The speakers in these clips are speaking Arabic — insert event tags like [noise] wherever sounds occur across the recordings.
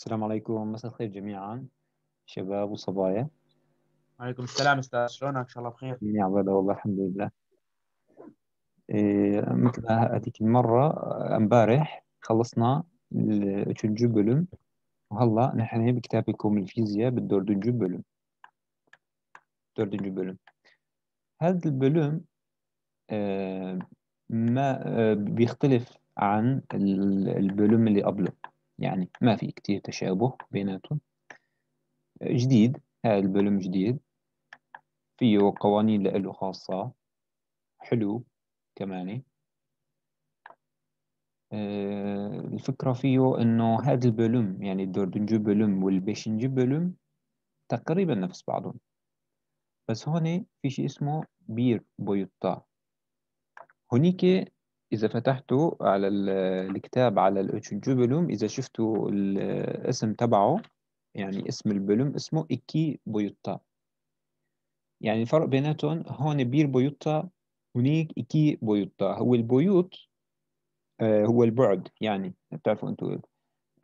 السلام عليكم مساء الخير جميعا شباب وصبايا وعليكم السلام استاذ شلونك ان شاء الله بخير يا عبادة والله الحمد لله إيه مثل هذيك المرة امبارح خلصنا تشجو بلوم وهلا نحن بكتابكم الفيزياء بالدوردنجو بلوم دوردنجو بلوم هذا البلوم آه ما آه بيختلف عن البلوم اللي قبله يعني ما في كتير تشابه بيناتهم جديد هاي البلوم جديد فيه قوانين لإله خاصة حلو كمان آه، الفكرة فيه إنه هذا البلوم يعني الدوردنجو بلوم والبيشنجو بلوم تقريبا نفس بعضهم بس هون في شيء اسمه بير بويوتا هونيك إذا فتحتوا على الكتاب على بلوم إذا شفتوا الاسم تبعه يعني اسم البلوم اسمه إكي بيوتا يعني الفرق بيناتهم هون بير بيوتا هونيك إكي بيوتا هو البيوت آه هو البعد يعني بتعرفوا أنتوا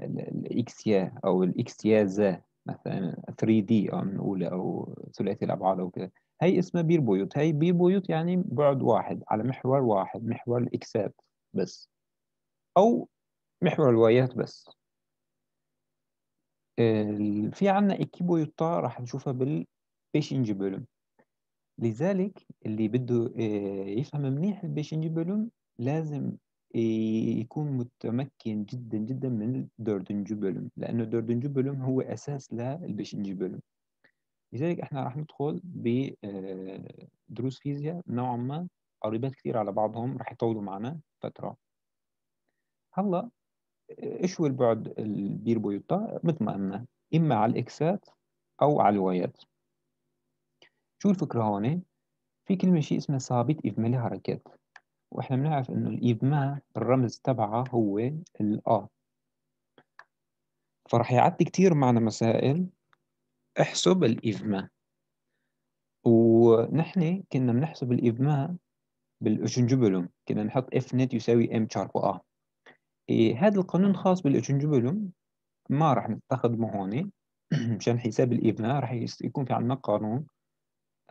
الإكسيا أو الإكسيازا مثلا 3 d آه، أو نقول أو ثلاثي الأبعاد أو كده هي اسمها بير بيوت هي بير بيوت يعني بعد واحد على محور واحد محور الإكسات بس أو محور الوايات بس في عنا إكي بيوتا راح نشوفها بالبيشنجبولوم لذلك اللي بده آه، يفهم منيح البيشنجبولوم لازم آه، يكون متمكن جدا جدا من الدوردنجبولوم لأنه الدوردنجبولوم هو أساس للبيشنجبولوم لذلك احنا راح ندخل بدروس آه، فيزياء نوعا ما قريبات كتير على بعضهم راح يطولوا معنا فترة هلا آه، ايش هو البعد البيربويوتا مثل ما قلنا اما على الاكسات او على الوايات شو الفكرة هون في كلمة شيء اسمها ثابت ملي حركات واحنا بنعرف انه الإجماع الرمز تبعها هو الأ فراح يعدي كتير معنا مسائل احسب الإجماع ونحن كنا بنحسب الإجماع بالأجنجبلوم كنا نحط اف نت يساوي ام شارب A إيه هذا القانون خاص بالأجنجبلوم ما راح نستخدمه هون [clears throat] مشان حساب الإجماع راح يكون في عندنا قانون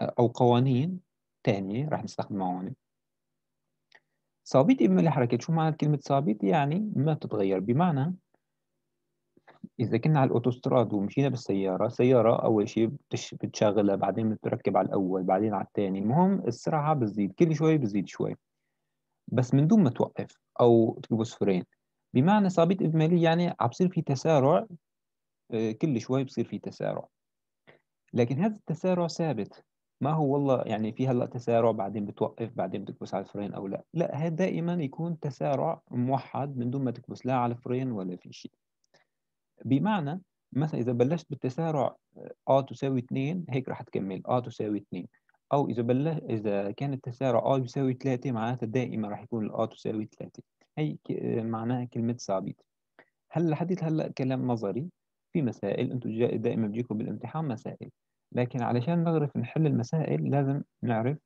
آه، أو قوانين تانية راح نستخدمها هون ثابت إجمالي الحركات شو معنى كلمة ثابت يعني ما تتغير بمعنى إذا كنا على الأوتوستراد ومشينا بالسيارة سيارة أول شيء بتش... بتشغلها بعدين بتركب على الأول بعدين على الثاني المهم السرعة بتزيد كل شوي بتزيد شوي بس من دون ما توقف أو تكبس فرين بمعنى صابيت إجمالي يعني عم بصير في تسارع آه، كل شوي بصير في تسارع لكن هذا التسارع ثابت ما هو والله يعني في هلا تسارع بعدين بتوقف بعدين بتكبس على الفرين او لا لا هذا دائما يكون تسارع موحد من دون ما تكبس لا على الفرين ولا في شيء بمعنى مثلا اذا بلشت بالتسارع ا آه، آه تساوي 2 هيك راح تكمل ا آه تساوي 2 او اذا بلش اذا كان التسارع ا يساوي 3 معناتها دائما راح يكون ا تساوي 3 هي معناها كلمه ثابت هلا لحديت هلا كلام نظري في مسائل انتم دائما بيجيكم بالامتحان مسائل لكن علشان نعرف نحل المسائل لازم نعرف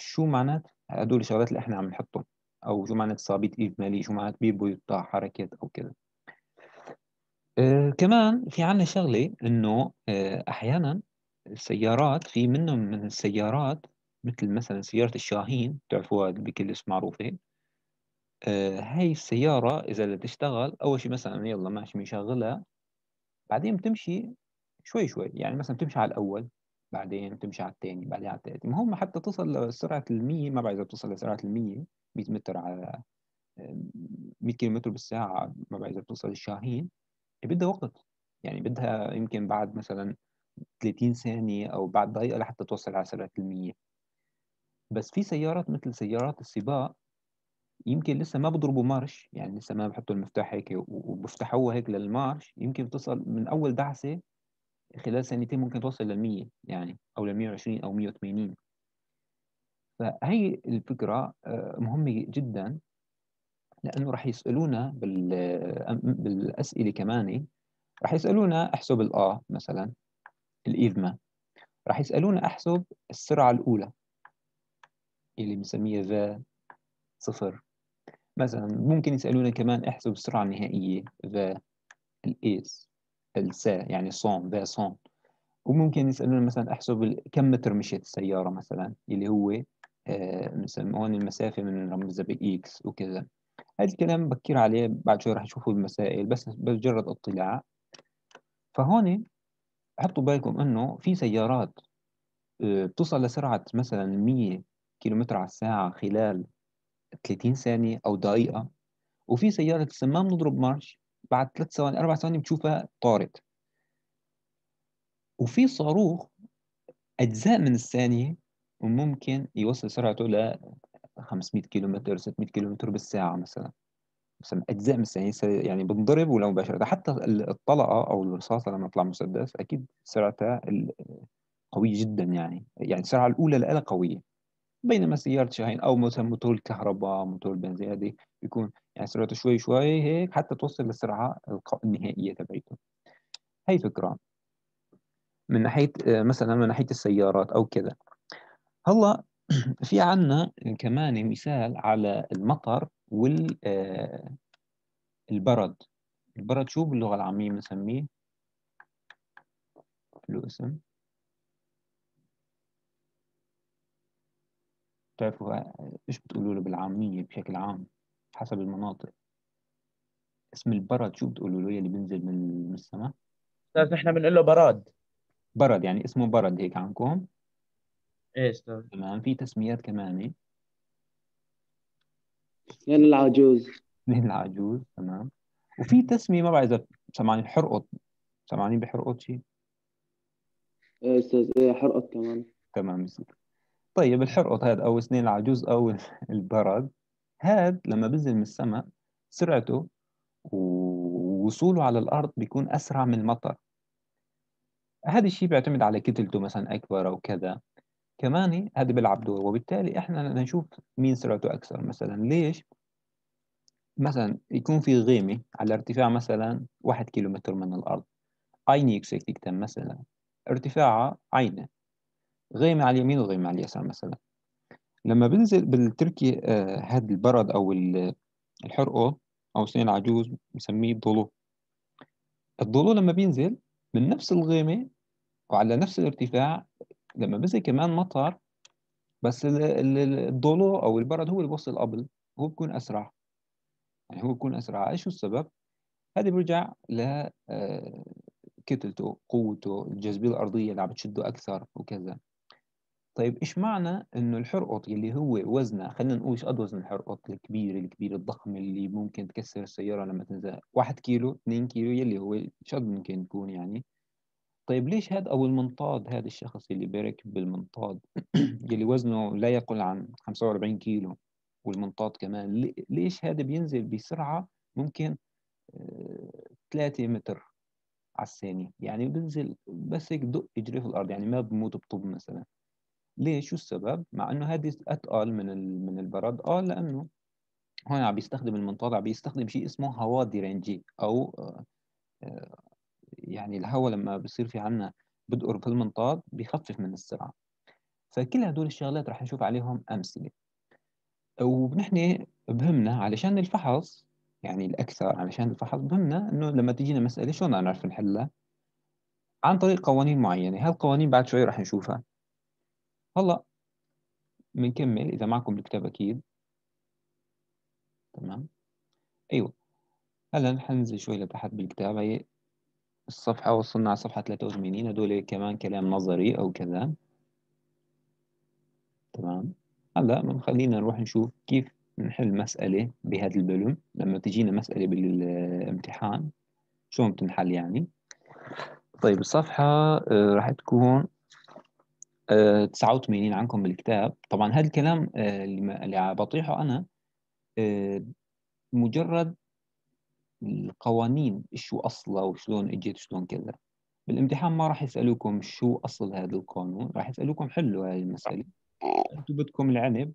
شو معنات هدول الشغلات اللي احنا عم نحطهم او شو معنات ثابت اجمالي شو معنات بيبويطا حركات او كذا آه، كمان في عنا شغلة إنه آه، أحيانا السيارات في منهم من السيارات مثل مثلا سيارة الشاهين تعرفوها اسم معروفة آه، هاي السيارة إذا بدها تشتغل أول شيء مثلا يلا ماشي بنشغلها بعدين بتمشي شوي شوي يعني مثلا بتمشي على الأول بعدين تمشي على الثاني بعدين على الثالث المهم حتى تصل لسرعة المية ما بعرف إذا بتصل لسرعة المية 100 متر على 100 كيلو متر بالساعة ما بعرف إذا بتوصل الشاهين بدها وقت يعني بدها يمكن بعد مثلا 30 ثانية أو بعد دقيقة لحتى توصل على سرعة المية بس في سيارات مثل سيارات السباق يمكن لسه ما بضربوا مارش يعني لسه ما بحطوا المفتاح هيك وبفتحوها هيك للمارش يمكن بتصل من أول دعسة خلال ثانيتين ممكن توصل 100 يعني أو ل 120 أو 180 فهي الفكرة آه، مهمة جدا لانه راح يسالونا بالاسئله كمان إيه؟ راح يسالونا احسب الا مثلا الاذمه راح يسالونا احسب السرعه الاولى اللي بنسميها ذا صفر مثلا ممكن يسالونا كمان احسب السرعه النهائيه ذا الايس السا يعني صون ذا صون وممكن يسالونا مثلا احسب كم متر مشيت السياره مثلا اللي هو آه، بنسميه هون المسافه من بي اكس وكذا هذا الكلام بكير عليه بعد شوي رح تشوفوا بمسائل بس مجرد اطلاع فهون حطوا بالكم انه في سيارات آه، بتوصل لسرعة مثلا 100 كيلومتر على الساعة خلال 30 ثانية أو دقيقة وفي سيارة لسه ما بنضرب مارش بعد ثلاث ثواني أربع ثواني بتشوفها طارت وفي صاروخ أجزاء من الثانية وممكن يوصل سرعته ل 500 كيلومتر 600 كيلومتر بالساعه مثلا مثلا اجزاء من الثانيه يعني, يعني بنضرب ولا مباشره حتى الطلقه او الرصاصه لما تطلع مسدس اكيد سرعتها قويه جدا يعني يعني السرعه الاولى لها قويه بينما سياره شاهين او مثلا موتور الكهرباء موتور البنزين هذه بيكون يعني سرعته شوي شوي هيك حتى توصل للسرعه النهائيه تبعته هي فكره من ناحيه آه، مثلا من ناحيه السيارات او كذا هلا [clears throat] في عنا كمان مثال على المطر والبرد آه، البرد شو باللغة العامية بنسميه؟ له اسم بتعرفوا آه، ايش بتقولوا له بالعامية بشكل عام حسب المناطق اسم البرد شو بتقولوا له يلي بينزل من السماء؟ استاذ نحن بنقول له براد برد يعني اسمه برد هيك عندكم تمام في تسميات كمان اثنين إيه؟ يعني العجوز اثنين [laughs] العجوز تمام وفي تسميه ما بعرف اذا سمعني حرقط سمعني بحرقط شيء ايه استاذ ايه حرقط كمان تمام طيب الحرقط هذا او سنين العجوز او البرد هذا لما بنزل من السماء سرعته ووصوله على الارض بيكون اسرع من المطر هذا الشيء بيعتمد على كتلته مثلا اكبر او كذا كمان هذا بيلعب دور وبالتالي احنا نشوف مين سرعته اكثر مثلا ليش مثلا يكون في غيمه على ارتفاع مثلا واحد كيلومتر من الارض عيني يكسكتيك مثلا ارتفاعها عينه غيمه على اليمين وغيمه على اليسار مثلا لما بنزل بالتركي آه، هذا البرد او الحرقه او سنين العجوز بنسميه الضلو الضلو لما بينزل من نفس الغيمه وعلى نفس الارتفاع لما بينزل كمان مطر بس الضلوع او البرد هو اللي بوصل قبل هو بيكون اسرع يعني هو بيكون اسرع ايش السبب هذا بيرجع ل آه، كتلته قوته الجاذبيه الارضيه اللي عم بتشده اكثر وكذا طيب ايش معنى انه الحرقط اللي هو وزنه خلينا نقول ايش قد وزن الحرقط الكبير الكبير الضخم اللي ممكن تكسر السياره لما تنزل 1 كيلو 2 كيلو يلي هو ايش قد ممكن يكون يعني طيب ليش هذا أو المنطاد هذا الشخص اللي بيركب بالمنطاد [clears throat] اللي وزنه لا يقل عن 45 كيلو والمنطاد كمان ليش هذا بينزل بسرعة ممكن 3 آه، متر على الثانية يعني بنزل بس هيك دق اجريه في الأرض يعني ما بموت بطب مثلا ليش شو السبب مع انه هذه اتقل من من البرد اه لانه هون عم بيستخدم المنطاد عم بيستخدم شيء اسمه هواء ديرنجي او آه، آه، يعني الهواء لما بيصير في عنا بدقر في المنطاد بيخفف من السرعة فكل هدول الشغلات رح نشوف عليهم أمثلة ونحن بهمنا علشان الفحص يعني الأكثر علشان الفحص بهمنا إنه لما تجينا مسألة شلون نعرف نحلها عن طريق قوانين معينة هالقوانين بعد شوي رح نشوفها هلا بنكمل إذا معكم الكتاب أكيد تمام أيوه هلا حننزل شوي لتحت بالكتاب هي الصفحة وصلنا على صفحة 83 هدول كمان كلام نظري أو كذا تمام هلا خلينا نروح نشوف كيف نحل مسألة بهذا البلوم لما تجينا مسألة بالامتحان شلون بتنحل يعني طيب الصفحة آه، راح تكون 89 آه، عنكم بالكتاب طبعا هذا الكلام آه، اللي بطيحه أنا مجرد القوانين شو أصلها وشلون إجت وشلون كذا بالامتحان ما راح يسألوكم شو أصل هذا القانون راح يسألوكم حلوا هاي المسألة أنتم بدكم العنب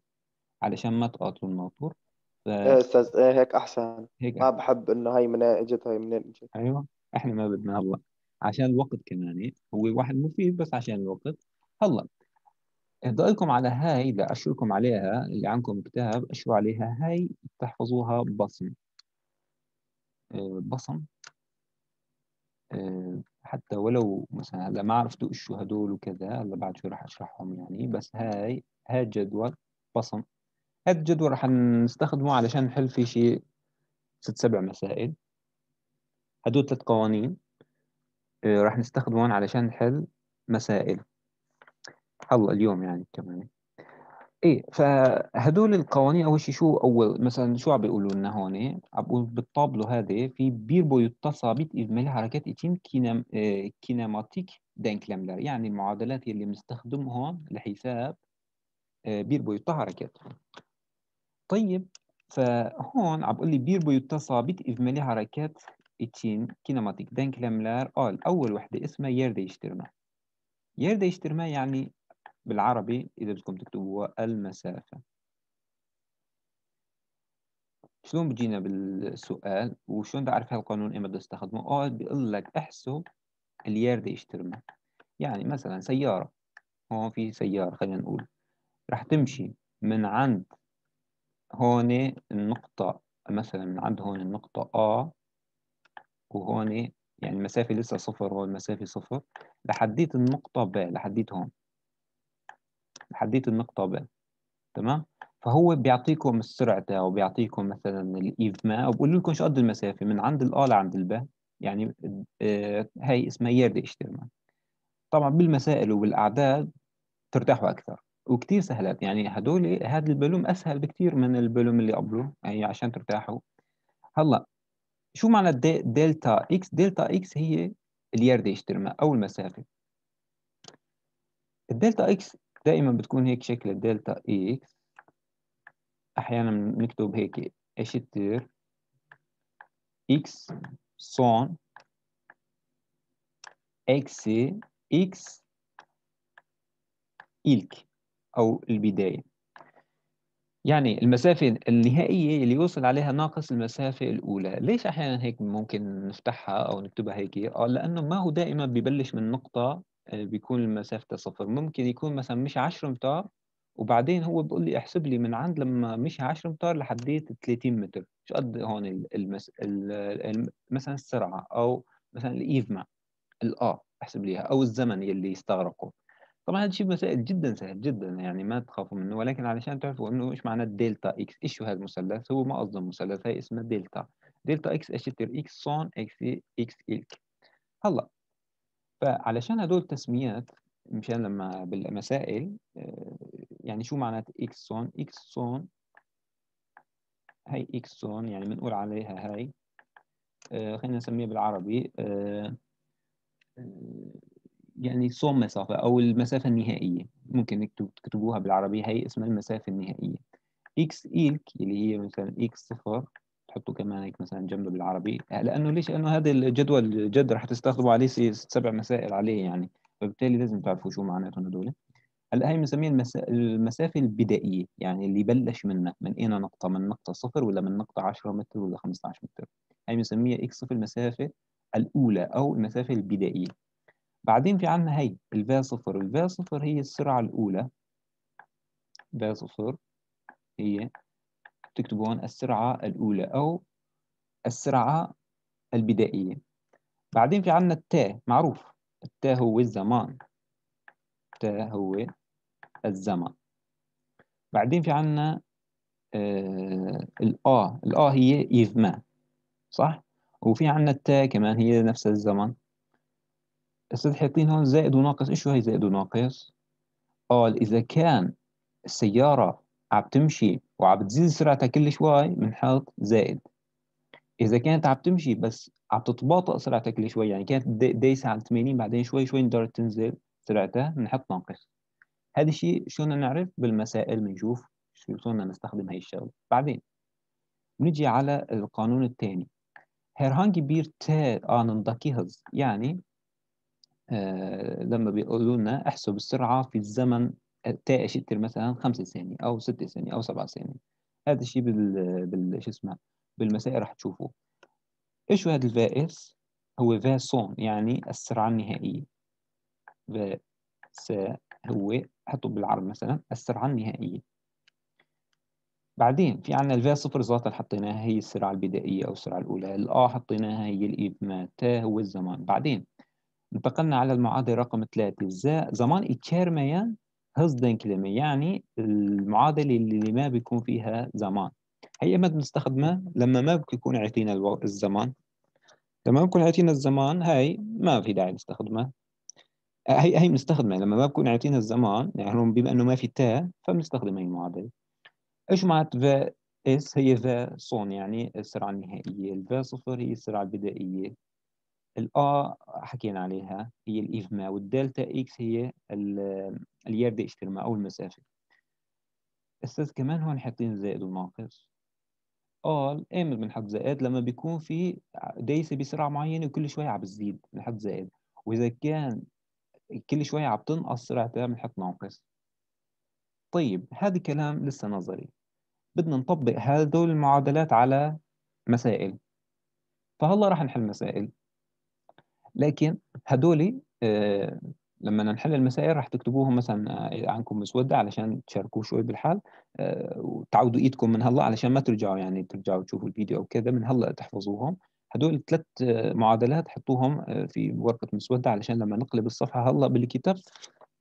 علشان ما تقاتلوا الناطور ف... إيه، استاذ ايه هيك احسن هيك ما أحسن. بحب انه هاي من اجت هاي منين اجت ايوه احنا ما بدنا هلا عشان الوقت كمان هو واحد مفيد بس عشان الوقت هلا ضايقكم على هاي لاشركم عليها اللي عندكم كتاب اشروا عليها هاي تحفظوها بصمه بصم آه، حتى ولو مثلا هلا ما عرفتوا ايش هدول وكذا هلا بعد شوي راح اشرحهم يعني بس هاي هاد جدول بصم هاد الجدول راح نستخدمه علشان نحل فيه شيء ست سبع مسائل هدول ثلاث قوانين آه، راح نستخدمهم علشان نحل مسائل هلا اليوم يعني كمان ايه فهدول القوانين اول شيء شو اول مثلا شو عم بيقولوا لنا هون إيه، عم بيقولوا بالطابلو هذا في بيربو يتصابت اجمالي حركات اتيم كينام اه كيناماتيك دانكلاملر يعني المعادلات اللي بنستخدمها لحساب إيه، بيربو يتحركات حركات طيب فهون عم بقول لي بيربو يتصابت اجمالي حركات اتيم كيناماتيك دانكلاملر قال آه، اول وحده اسمها يرديشترما يرديشترما يعني بالعربي إذا بدكم تكتبوا المسافة شلون بجينا بالسؤال وشلون بعرف هالقانون بدي استخدمه؟ اه بيقول لك احسب اليارد يشترمه يعني مثلا سيارة هون في سيارة خلينا نقول راح تمشي من عند هون النقطة مثلا من عند هون النقطة أ وهون يعني المسافة لسه صفر هون المسافة صفر لحديت النقطة ب لحديت هون حديت النقطة ب تمام فهو بيعطيكم السرعة تاعه بيعطيكم مثلا الايف ما وبقول لكم شو قد المسافة من عند الأ لعند الباء يعني آه، هاي اسمها يرد اشترمان طبعا بالمسائل وبالأعداد ترتاحوا أكثر وكثير سهلات يعني هدول هذا البلوم أسهل بكثير من البلوم اللي قبله يعني عشان ترتاحوا هلا شو معنى دلتا اكس؟ دلتا اكس هي اليرد اشترما أو المسافة الدلتا اكس دائما بتكون هيك شكل الدلتا اكس احيانا بنكتب هيك اشتر اكس صون اكس اكس إلك أو البداية يعني المسافة النهائية اللي يوصل عليها ناقص المسافة الأولى ليش أحيانا هيك ممكن نفتحها أو نكتبها هيك آه، لأنه ما هو دائما ببلش من نقطة آه، بيكون المسافة صفر ممكن يكون مثلا مش 10 امتار وبعدين هو بيقول لي احسب لي من عند لما مشي 10 امتار لحديت 30 متر شو قد هون المس... مثلا السرعه او مثلا الايفما الاه احسب ليها او الزمن يلي يستغرقه طبعا هذا الشيء مسائل جدا سهل جدا يعني ما تخافوا منه ولكن علشان تعرفوا انه ايش معنى الدلتا اكس ايش هو هذا المثلث هو ما قصده مثلث هي اسمه دلتا دلتا اكس اشتر اكس صون اكس اكس الك هلا فعلشان هدول تسميات مشان لما بالمسائل آه، يعني شو معنات إكسون إكسون هاي إكسون يعني بنقول عليها هاي آه، خلينا نسميها بالعربي آه، يعني صوم مسافة أو المسافة النهائية ممكن تكتبوها بالعربي هي اسمها المسافة النهائية إكس إلك اللي هي مثلا إكس صفر تحطوا كمان هيك مثلا جنبه بالعربي لانه ليش لانه هذا الجدول جد رح تستخدموا عليه سبع مسائل عليه يعني فبالتالي لازم تعرفوا شو معناتهم هدول هلا هي بنسميها المس... المسافه البدائيه يعني اللي بلش منها من اين نقطه من نقطه صفر ولا من نقطه 10 متر ولا 15 متر هي بنسميها اكس صفر المسافه الاولى او المسافه البدائيه بعدين في عندنا هي الفا صفر الفا صفر هي السرعه الاولى فا صفر هي تكتبون السرعة الأولى أو السرعة البدائية بعدين في عنا التاء معروف التاء هو الزمان التاء هو الزمن بعدين في عنا آه الآ الآ هي إذما صح وفي عنا التاء كمان هي نفس الزمن أستاذ حيطين هون زائد وناقص إيش هي زائد وناقص قال إذا كان السيارة عم تمشي وعم بتزيد سرعتها كل شوي بنحط زائد اذا كانت عم تمشي بس عم تتباطأ سرعتها كل شوي يعني كانت دايسه على 80 بعدين شوي شوي قدرت تنزل سرعتها بنحط ناقص هذا الشيء شو بدنا نعرف بالمسائل بنشوف شو بدنا نستخدم هي الشغله بعدين بنجي على القانون الثاني herhangi bir t anındaki hız يعني آه لما بيقولوا لنا احسب السرعه في الزمن تاء شتر مثلا خمسة ثانية أو ستة ثانية أو سبعة ثانية هذا الشيء بال بال شو اسمه بالمسائل راح تشوفوه إيش هو هذا الفائس هو فاسون يعني السرعة النهائية فاس هو حطوا بالعرب مثلا السرعة النهائية بعدين في عنا الفا صفر ذاتا حطيناها هي السرعة البدائية أو السرعة الأولى الآ حطيناها هي الإبمة تا هو الزمان بعدين انتقلنا على المعادلة رقم ثلاثة زمان اتشارميان كلمة يعني المعادلة اللي ما بيكون فيها زمان هي إما بنستخدمها لما ما بيكون عطينا الزمان لما بكون عطينا الزمان هاي ما في داعي نستخدمها هي هي بنستخدمها لما ما بكون عطينا الزمان يعني بما انه ما في تا فبنستخدم هي المعادله ايش معنات فا اس هي فا صون يعني السرعه النهائيه الفا صفر هي السرعه البدائيه الآ حكينا عليها هي الإجماع والدلتا إكس هي اليرد اشترما أو المسافة أستاذ كمان هون حاطين زائد وناقص قال امل إيه بنحط زائد لما بيكون في دايسه بسرعه معينه وكل شويه عم بتزيد بنحط زائد واذا كان كل شويه عم تنقص سرعتها بنحط ناقص طيب هذا كلام لسه نظري بدنا نطبق هدول المعادلات على مسائل فهلا راح نحل مسائل لكن هدول آه، لما نحل المسائل راح تكتبوهم مثلا آه، عنكم مسوده علشان تشاركوه شوي بالحال آه، وتعودوا ايدكم من هلا علشان ما ترجعوا يعني ترجعوا تشوفوا الفيديو او كذا من هلا تحفظوهم هدول الثلاث معادلات حطوهم في ورقه مسوده علشان لما نقلب الصفحه هلا بالكتاب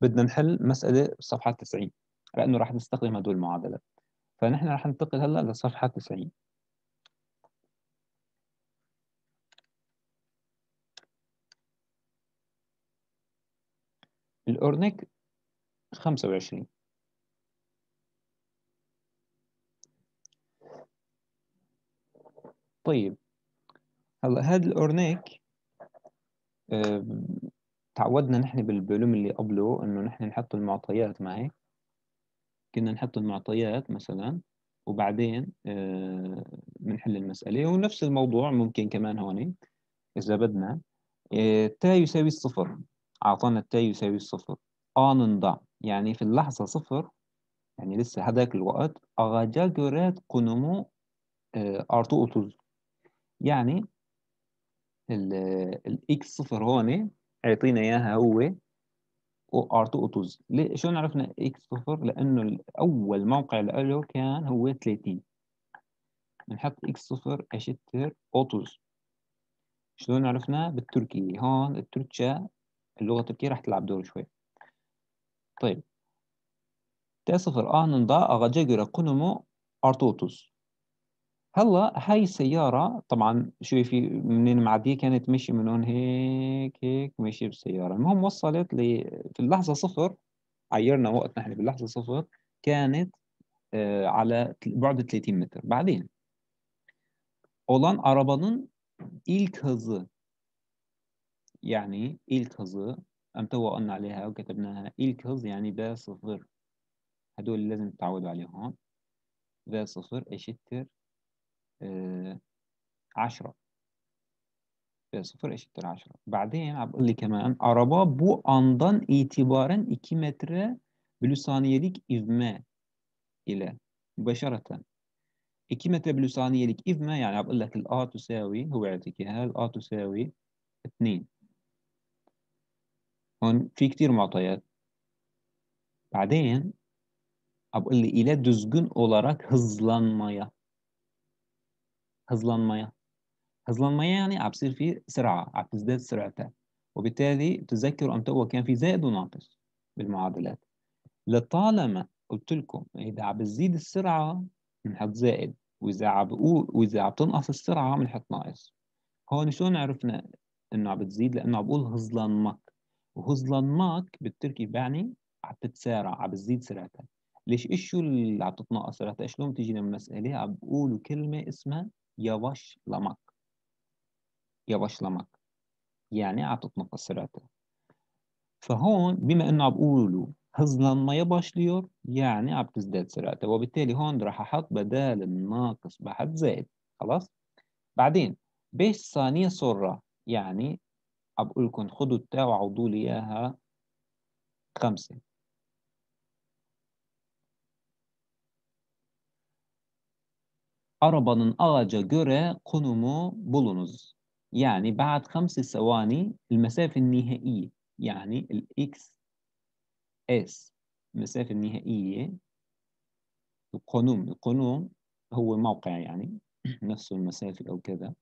بدنا نحل مساله صفحه 90 لانه راح نستخدم هدول المعادلات فنحن راح ننتقل هلا لصفحه 90 الأورنيك 25 طيب هلا هذا الأورنيك تعودنا نحن بالبلوم اللي قبله انه نحن نحط المعطيات ما هيك كنا نحط المعطيات مثلا وبعدين آه، بنحل المسألة ونفس الموضوع ممكن كمان هون إذا بدنا آه، تا يساوي الصفر أعطانا التا يساوي الصفر آنندا يعني في اللحظة صفر يعني لسه هذاك الوقت أغاجاجورات كونومو أرتو آه، أوتوز يعني الإكس صفر هون أعطينا إياها هو وأرتو أوتوز شلون عرفنا إكس صفر لأنه أول موقع له كان هو 30 بنحط إكس صفر أشتر أوتوز شلون عرفناه بالتركي هون التركيا اللغة التركية راح تلعب دور شوي طيب T0 anında ağaca göre konumu هلا هاي السيارة طبعا شوفي منين معدية كانت ماشية من هون هيك هيك ماشية بالسيارة المهم وصلت ل في اللحظة صفر عيرنا وقت نحن باللحظة صفر كانت آه، على بعد 30 متر بعدين اولان ارابانن ilk hızı يعني أم توا قلنا عليها وكتبناها الكظ يعني با صفر هدول لازم تتعودوا عليهم با صفر اشتر آه عشرة با صفر اشتر عشرة بعدين عبقول لي كمان araba بو andan itibaren 2 metre bölü saniyelik ivme إلى مباشرة إكي متر بلو ثانية لك إذ ما يعني بقول لك الآ تساوي هو يعطيك إياها الآ تساوي اثنين هون في كتير معطيات بعدين بقول لي أولارك هزلان مايا هزلان مايا هزلان مايا يعني عم بصير في سرعة عم تزداد سرعتها وبالتالي تذكروا أم تو كان في زائد وناقص بالمعادلات لطالما قلت لكم إذا عم بتزيد السرعة بنحط زائد وإذا عم بقول وإذا عم السرعة بنحط ناقص هون شلون عرفنا إنه عم بتزيد لأنه عم بقول مك هزلانماك بالتركي بيعني عم تتسارع عم بتزيد سرعتك ليش ايش اللي عم تتناقص سرعتها شلون بتجينا المساله عم بقولوا كلمه اسمها يواش لمك يواش لمك يعني عم تتنقص سرعتها فهون بما انه عم بقولوا هزلان ما ليور يعني عم تزداد سرعتها وبالتالي هون راح احط بدال الناقص بحد زائد خلاص بعدين بيش ثانية صرة يعني بقول لكم خدوا التاء وعوضوا لي اياها خمسه arabanın ağaca göre konumu bulunuz. Yani بعد خمس ثواني المسافة النهائية يعني ال x s المسافة النهائية القنوم القنوم هو موقع يعني نفس المسافة أو كذا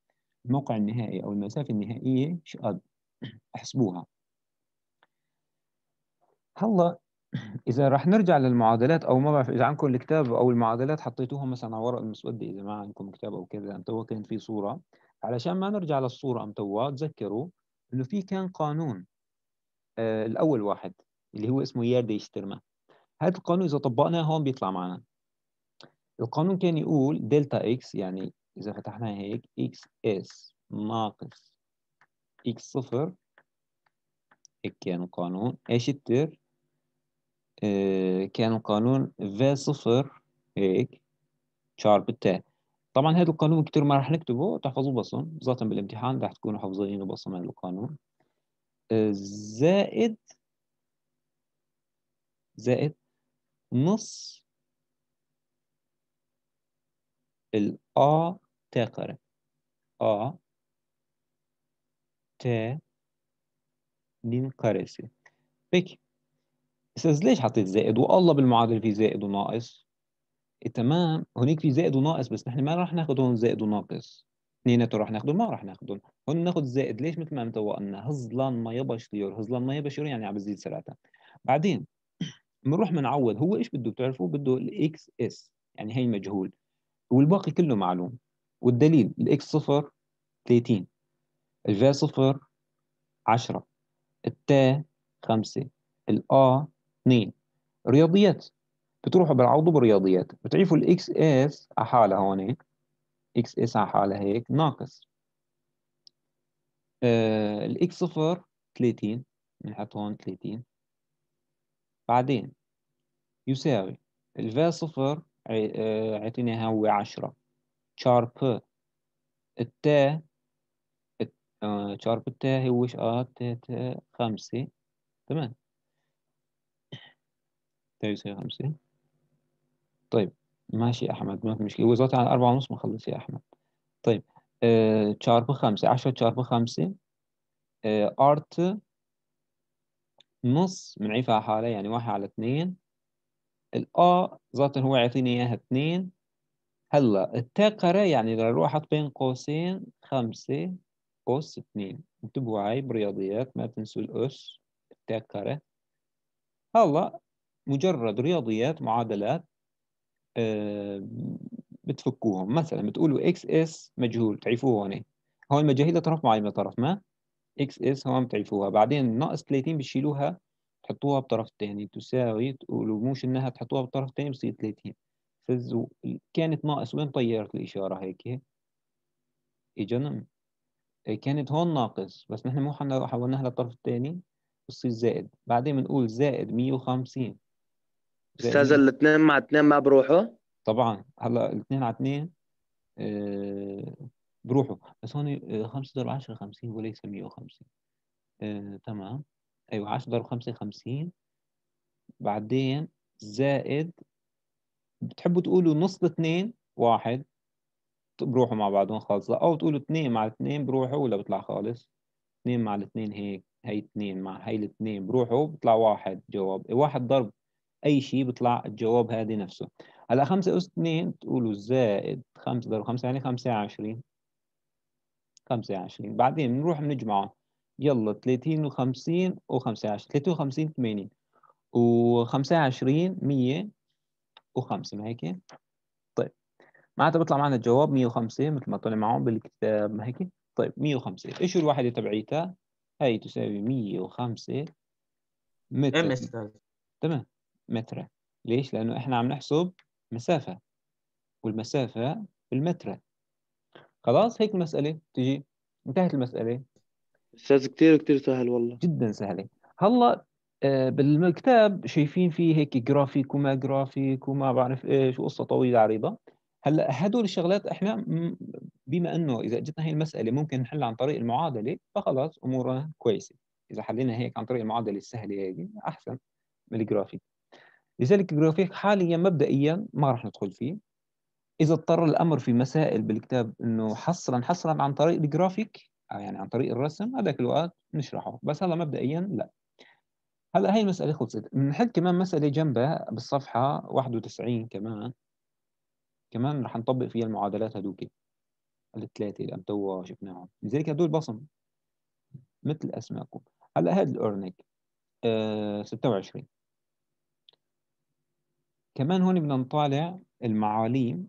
الموقع النهائي أو المسافة النهائية شقد احسبوها هلا اذا رح نرجع للمعادلات او ما بعرف اذا عندكم الكتاب او المعادلات حطيتوها مثلا على ورق المسوده اذا ما عندكم كتاب او كذا ام توا كان في صوره علشان ما نرجع للصوره ام توا تذكروا انه في كان قانون آه الاول واحد اللي هو اسمه ياردي شترما هذا القانون اذا طبقناه هون بيطلع معنا القانون كان يقول دلتا اكس يعني اذا فتحناها هيك اكس اس ناقص x هيك كان القانون ايش e, كان القانون v صفر هيك شارب ت طبعا هذا القانون كتير ما راح نكتبه تحفظوه بصم بالذات بالامتحان راح تكونوا حافظينه بصم هذا القانون زائد زائد نص الا a تقرب ا ت'nin karesi. Peki. استاذ ليش حطيت زائد والله بالمعادله في زائد وناقص تمام هناك في زائد وناقص بس نحن ما راح ناخذ هون زائد وناقص اثنيناتهم راح ناخذهم ما راح ناخذهم هون ناخذ زائد ليش مثل ما متوقعنا هزلان ما يبشليور هزلان ما يبشليور يعني عم بزيد سرعه بعدين بنروح بنعوض هو ايش بده بتعرفوا بده الاكس اس يعني هي المجهول والباقي كله معلوم والدليل الاكس صفر 30 الفي صفر عشرة التا خمسة الآ اثنين رياضيات بتروحوا بلعوضوا بالرياضيات بتعيفوا الاكس اس على حالها هون اكس اس على حالها هيك ناقص آه، الاكس صفر ثلاثين بنحط هون ثلاثين بعدين يساوي الفا صفر آه، اعطينا هو عشرة شارب التا آه، چهار بوده هوش آت خمسة تمام يساوي خمسة طيب ماشي يا أحمد ما في مشكلة وزعت على أربعة ونص مخلص يا أحمد طيب شارب آه، خمسة 10 شارب خمسة أرت آه، نص من عفا حالة يعني واحد على اثنين الأ ذاتا هو يعطيني إياها اثنين هلا التا قرا يعني أروح أحط بين قوسين خمسة أوس اتنين انتبهوا عاي برياضيات ما تنسوا الأس التاء هلا مجرد رياضيات معادلات أه بتفكوهم مثلا بتقولوا اكس اس مجهول تعرفوه هون هون مجاهيل لطرف معين لطرف طرف ما اكس اس هون بتعرفوها بعدين ناقص 30 بتشيلوها تحطوها بطرف ثاني تساوي تقولوا موش انها تحطوها بطرف ثاني بصير 30 فز كانت ناقص وين طيرت الاشاره هيك اجا كانت هون ناقص بس نحن مو حولناها للطرف الثاني بتصير زائد بعدين بنقول زائد 150 استاذ الاثنين مع اثنين ما بروحوا؟ طبعا هلا الاثنين على اثنين آه بروحوا بس هون 5 آه، ضرب 10 50 وليس 150 آه تمام ايوه 10 ضرب 5 50 بعدين زائد بتحبوا تقولوا نص الاثنين واحد بروحوا مع بعضهم خالص او تقولوا اثنين مع اثنين بروحوا ولا بيطلع خالص اثنين مع الاثنين هيك هي اثنين مع هي الاثنين بروحوا بيطلع واحد جواب واحد ضرب اي شيء بيطلع الجواب هذا نفسه هلا 5 اس 2 تقولوا زائد 5 ضرب 5 يعني 25 25 بعدين بنروح بنجمعه يلا 30 و50 و25 53 80 و25 100 و5 ما هيك معناتها بيطلع معنا الجواب 105 مثل ما طلع معهم بالكتاب ما هيك طيب 105 ايش الوحده تبعيتها هي تساوي 105 متر إيه، تمام متر ليش لانه احنا عم نحسب مسافه والمسافه بالمتر خلاص هيك المساله تجي انتهت المساله استاذ كثير كثير سهل والله جدا سهله هلا آه، بالكتاب شايفين فيه هيك جرافيك وما جرافيك وما بعرف ايش وقصه طويله عريضه هلا هدول الشغلات احنا بما انه اذا اجتنا هي المساله ممكن نحل عن طريق المعادله فخلاص امورنا كويسه اذا حلينا هيك عن طريق المعادله السهله هذه احسن من الجرافيك لذلك الجرافيك حاليا مبدئيا ما راح ندخل فيه اذا اضطر الامر في مسائل بالكتاب انه حصرا حصرا عن طريق الجرافيك آه، يعني عن طريق الرسم هذاك الوقت نشرحه بس هلا مبدئيا لا هلا هي المساله خلصت بنحط كمان مساله جنبها بالصفحه 91 كمان كمان رح نطبق فيها المعادلات هدوك الثلاثة اللي توا شفناهم لذلك هدول بصم مثل أسماءكم هلا هذا الأورنيك آه 26 كمان هون بدنا نطالع المعاليم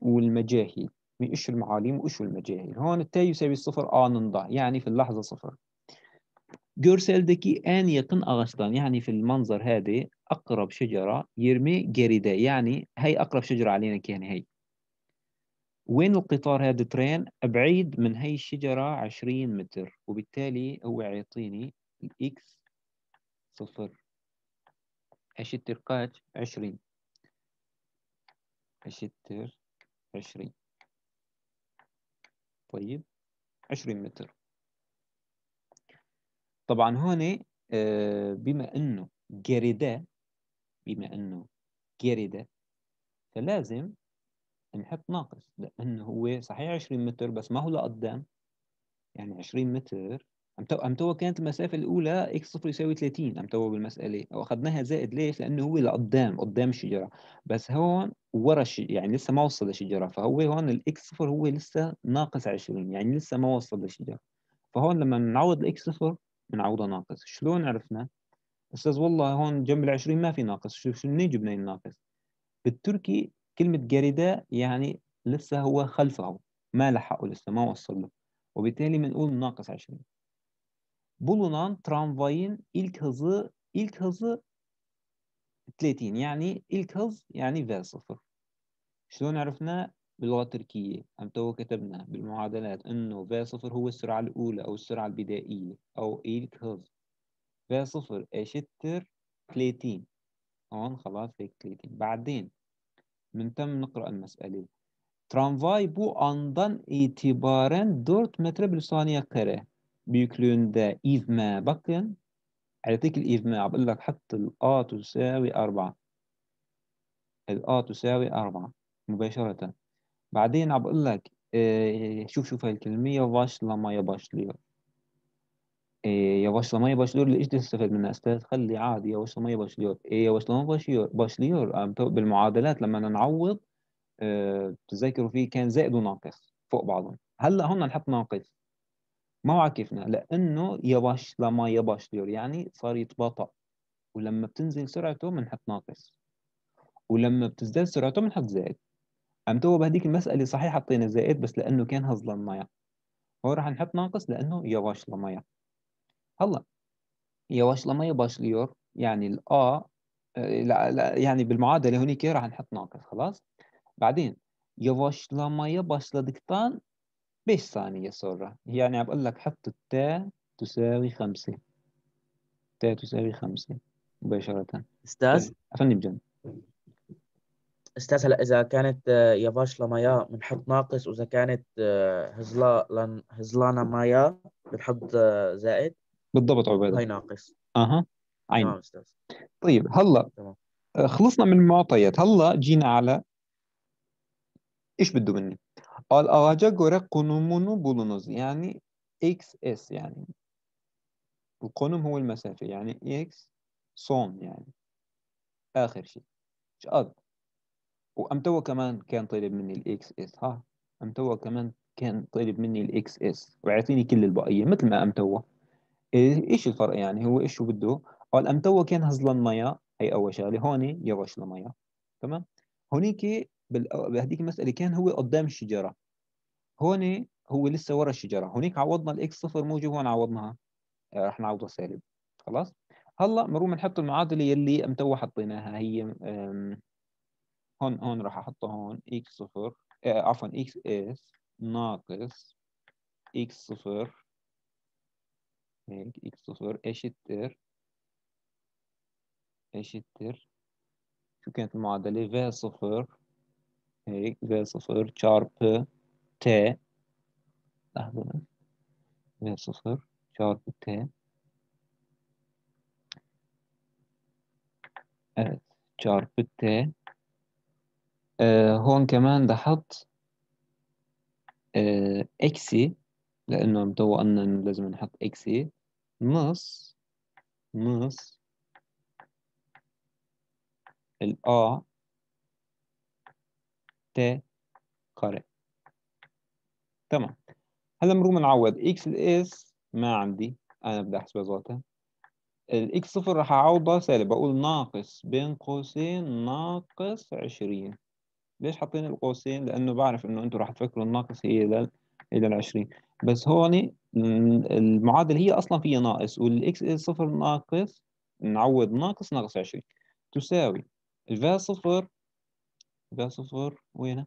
والمجاهيل من إيش المعاليم وإيش المجاهيل هون التاي يساوي الصفر آه ننضع يعني في اللحظة صفر görseldeki en yakın ağaçtan yani في المنظر هذا أقرب شجرة يرمي geride يعني هي أقرب شجرة علينا كان هي وين القطار هذا ترين بعيد من هي الشجرة 20 متر وبالتالي هو عيطيني الإكس صفر اشتر الترقات 20 اشتر عشرين 20 طيب 20 متر طبعا هون آه، بما انه جريدا بما انه جريدا فلازم نحط ناقص لانه هو صحيح 20 متر بس ما هو لقدام يعني 20 متر عم تو كانت المسافه الاولى اكس صفر يساوي 30 تو بالمساله واخذناها زائد ليش؟ لانه هو لقدام قدام الشجره بس هون ورا الشجره يعني لسه ما وصل للشجره فهو هون الاكس صفر هو لسه ناقص 20 يعني لسه ما وصل للشجره فهون لما نعوض الاكس صفر من عوضه ناقص شلون عرفنا استاذ والله هون جنب ال20 ما في ناقص شو منين جبنا الناقص بالتركي كلمه جريده يعني لسه هو خلفه ما لحقه لسه ما وصل له وبالتالي بنقول ناقص 20 بولونان ترامفاين ilk hızı ilk hızı 30 يعني ilk hız يعني V0 شلون عرفنا باللغة التركية عم تو كتبنا بالمعادلات إنه في صفر هو السرعة الأولى أو السرعة البدائية أو إيلك هز في صفر أشتر تلاتين هون خلاص هيك تلاتين بعدين من تم نقرأ المسألة Tramvay bu andan itibaren 4 metre bir saniye kare büyüklüğünde ivme بكن أعطيك ما بقول لك حط الآ تساوي أربعة الآ تساوي أربعة مباشرة بعدين عم بقول لك إيه شوف شوف هاي الكلمة يباش لما يباش ليو يا يباش لما يباش ليور ليش تستفيد منها استاذ خلي عادي يا يباش لما يباش ليور إيه يباش لما يباش ليور باش ليور بالمعادلات لما نعوض إيه بتذكروا فيه كان زائد وناقص فوق بعضهم هلا هون نحط ناقص ما كيفنا لانه يباش لما يباش ليور يعني صار يتباطأ ولما بتنزل سرعته بنحط ناقص ولما بتزداد سرعته بنحط زائد عم تو بهديك المسألة صحيح حطينا زائد بس لأنه كان هزل المايه هون راح نحط ناقص لأنه يواش لمية هلا يواش باش باشليور يعني الآ آه، لا لا يعني بالمعادلة هونيك راح نحط ناقص خلاص بعدين yavaşlamaya başladıktan 5 صورة يعني عم بقول لك حط التا تساوي 5 التا تساوي 5 مباشرة. استاذ طيب، فني بجد استاذ هلا اذا كانت آه، يافاش لمايا بنحط ناقص واذا كانت آه، هزلا لن هزلانا مايا بنحط آه، زائد بالضبط عبيد هاي ناقص اها عين استاذ طيب هلا خلصنا من المعطيات هلا جينا على ايش بده مني؟ قال اواجاجورا قنومونو بولونوز يعني اكس اس يعني القنم هو المسافة يعني اكس صون يعني آخر شيء شقد وام توا كمان كان طالب مني الاكس اس ها ام توا كمان كان طالب مني الاكس اس ويعطيني كل البقيه مثل ما ام توا إيه، ايش الفرق يعني هو ايش شو بده قال ام توا كان هزل ميا هي اول شغله هون يغش المياه تمام هونيك بهديك المساله كان هو قدام الشجره هون هو لسه ورا الشجره هونيك عوضنا الاكس صفر موجب هون عوضناها آه، رح نعوضها سالب خلاص هلا بنروح بنحط المعادله يلي ام توا حطيناها هي هون هون راح احطه هون x صفر آه عفوا x s ناقص x صفر هيك x صفر eşittir eşittir şu kent muadeli v sıfır heyk v sıfır çarpı t v sıfır çarpı t evet çarpı t آه هون كمان بدي احط اكسي آه، لانه تو قلنا لازم نحط اكسي نص نص A T قارئ تمام هلا بنروح بنعوض اكس الاس ما عندي انا بدي احسبها ذاتها الاكس صفر راح اعوضها سالب بقول ناقص بين قوسين ناقص 20 ليش حاطين القوسين لانه بعرف انه انتم راح تفكروا الناقص هي الى الى ال 20 بس هون المعادله هي اصلا فيها ناقص والاكس صفر ناقص نعوض ناقص ناقص 20 تساوي الفا صفر فا صفر وينها؟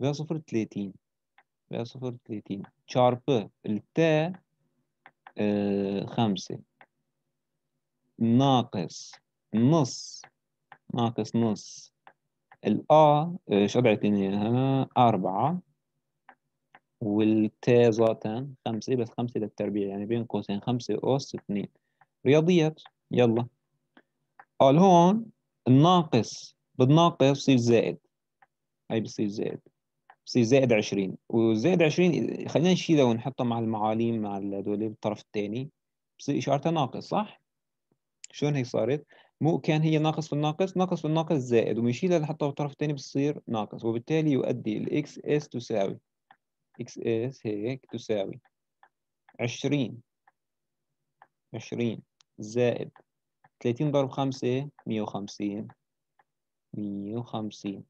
فا صفر 30 فا صفر 30 شارب التا آه، خمسة ناقص نص ناقص نص الآ آه، شو بعتني إياها أربعة والتا زاتان خمسة بس خمسة للتربيع يعني بين قوسين خمسة أوس اثنين رياضيات يلا قال هون الناقص بالناقص بصير زائد هي بصير زائد بصير زائد عشرين وزائد عشرين خلينا نشيلها ونحطها مع المعاليم مع هذول بالطرف الثاني بصير إشارتها ناقص صح؟ شلون هي صارت؟ مو كان هي ناقص في الناقص ناقص في الناقص زائد وبنشيلها لحتى في الطرف الثاني بتصير ناقص وبالتالي يؤدي الاكس s تساوي اكس s هيك تساوي 20 20 زائد 30 ضرب 5 150 150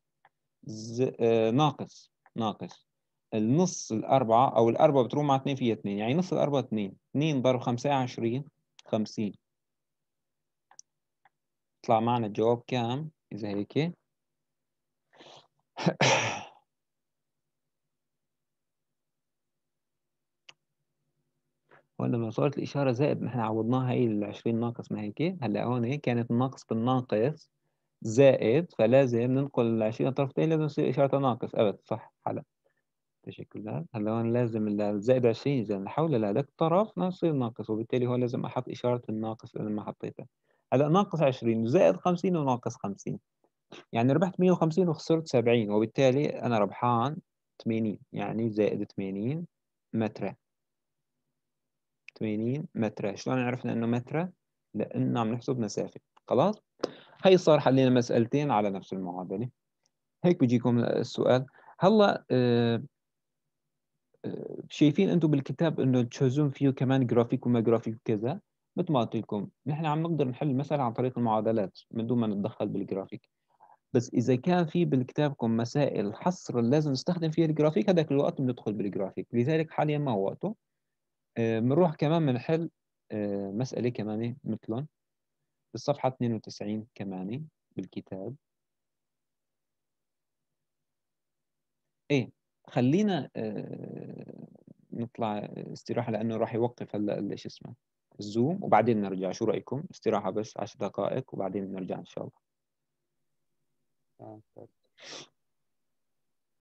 ز... آه ناقص ناقص النص الأربعة أو الأربعة بتروح مع 2 فيها 2 يعني نص الأربعة 2 2 ضرب 5 20 50 يطلع معنا الجواب كام إذا هيك [coughs] ولما صارت الإشارة زائد ما احنا عوضناها هي ال 20 ناقص ما هيك هلا هون كانت الناقص بالناقص زائد فلازم ننقل ال 20 طرف ثاني لازم يصير إشارة ناقص أبد صح هلا تشكلها هلا هون لازم الزائد 20 إذا حول لهذاك الطرف يصير ناقص وبالتالي هون لازم أحط إشارة الناقص لان ما حطيتها هلا ناقص 20 زائد 50 وناقص 50 يعني ربحت 150 وخسرت 70 وبالتالي أنا ربحان 80 يعني زائد 80 متر 80 متر شلون عرفنا إنه متر؟ لأنه عم نحسب مسافة خلاص؟ هي صار حلينا مسألتين على نفس المعادلة هيك بيجيكم السؤال هلا أه, آه، شايفين انتم بالكتاب انه تشوزون فيه كمان جرافيك وما جرافيك وكذا مثل ما قلت لكم نحن عم نقدر نحل المسألة عن طريق المعادلات من دون ما نتدخل بالجرافيك بس إذا كان في بالكتابكم مسائل حصر لازم نستخدم فيها الجرافيك هذاك الوقت بندخل بالجرافيك لذلك حاليا ما هو وقته آه، بنروح كمان بنحل آه، مسألة كمان مثلهم بالصفحة 92 كمان بالكتاب ايه خلينا آه، نطلع استراحة لأنه راح يوقف هلا شو اسمه الزوم وبعدين نرجع شو رأيكم استراحة بس عشر دقائق وبعدين نرجع إن شاء الله